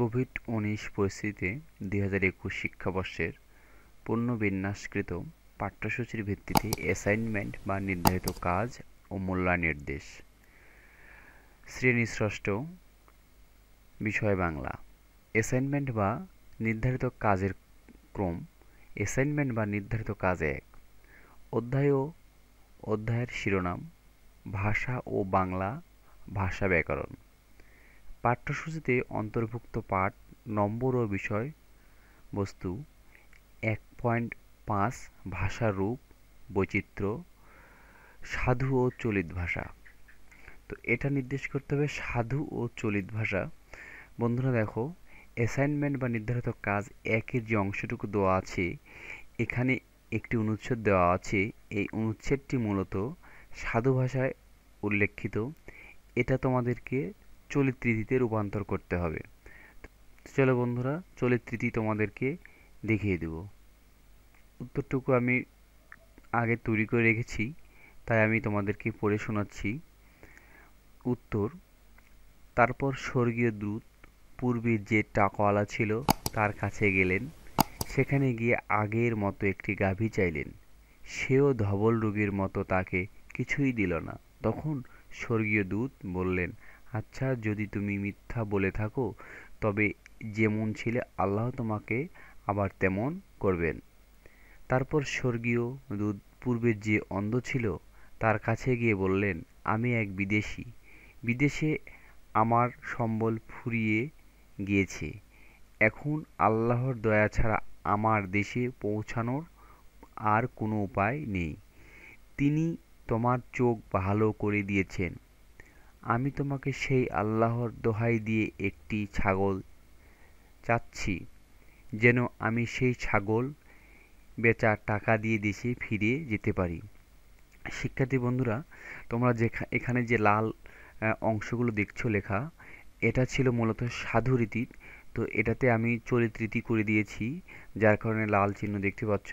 Covid উনিশ পরিস্থিতিতে দুই হাজার একুশ শিক্ষাবর্ষের পুনর্বিন্যাসকৃত পাঠ্যসূচির ভিত্তিতে অ্যাসাইনমেন্ট বা নির্ধারিত কাজ ও মূল্যায়ন নির্দেশ শ্রেণীস্রষ্ট বিষয় বাংলা অ্যাসাইনমেন্ট বা নির্ধারিত কাজের ক্রম অ্যাসাইনমেন্ট বা নির্ধারিত কাজ এক অধ্যায় ও অধ্যায়ের শিরোনাম ভাষা ও বাংলা ভাষা ব্যাকরণ পাঠ্যসূচিতে অন্তর্ভুক্ত পাঠ নম্বর ও বিষয় বস্তু এক পয়েন্ট পাঁচ ভাষারূপ বৈচিত্র্য সাধু ও চলিত ভাষা তো এটা নির্দেশ করতে হবে সাধু ও চলিত ভাষা বন্ধুরা দেখো অ্যাসাইনমেন্ট বা নির্ধারিত কাজ একের যে অংশটুকু দেওয়া আছে এখানে একটি অনুচ্ছেদ দেওয়া আছে এই অনুচ্ছেদটি মূলত সাধু ভাষায় উল্লেখিত এটা তোমাদেরকে চলিত রূপান্তর করতে হবে চলো বন্ধুরা চলিত তোমাদেরকে দেখিয়ে দেব উত্তরটুকু আমি আগে তৈরি করে রেখেছি তাই আমি তোমাদেরকে পড়ে শোনাচ্ছি উত্তর তারপর স্বর্গীয় দূত পূর্বের যে টাকওয়ালা ছিল তার কাছে গেলেন সেখানে গিয়ে আগের মতো একটি গাভী চাইলেন সেও ধবল রোগীর মতো তাকে কিছুই দিল না তখন স্বর্গীয় দূত বললেন আচ্ছা যদি তুমি মিথ্যা বলে থাকো তবে যেমন ছিলে আল্লাহ তোমাকে আবার তেমন করবেন তারপর স্বর্গীয় দূত পূর্বের যে অন্ধ ছিল তার কাছে গিয়ে বললেন আমি এক বিদেশি বিদেশে আমার সম্বল ফুরিয়ে গিয়েছে এখন আল্লাহর দয়া ছাড়া আমার দেশে পৌঁছানোর আর কোনো উপায় নেই তিনি তোমার চোখ ভালো করে দিয়েছেন আমি তোমাকে সেই আল্লাহর দোহাই দিয়ে একটি ছাগল চাচ্ছি যেন আমি সেই ছাগল বেচা টাকা দিয়ে দেশে ফিরে যেতে পারি শিক্ষার্থী বন্ধুরা তোমরা যেখা এখানে যে লাল অংশগুলো দেখছো লেখা এটা ছিল মূলত সাধু রীতি তো এটাতে আমি চরিত্রীতি করে দিয়েছি যার কারণে লাল চিহ্ন দেখতে পাচ্ছ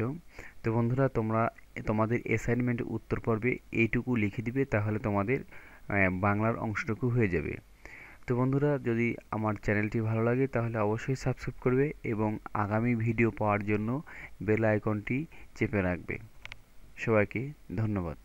তো বন্ধুরা তোমরা তোমাদের অ্যাসাইনমেন্ট উত্তর পর্বে এইটুকু লিখে দিবে তাহলে তোমাদের হ্যাঁ, বাংলার অংশটুকু হয়ে যাবে তো বন্ধুরা যদি আমার চ্যানেলটি ভালো লাগে তাহলে অবশ্যই সাবস্ক্রাইব করবে এবং আগামী ভিডিও পাওয়ার জন্য বেল আইকনটি চেপে রাখবে সবাইকে ধন্যবাদ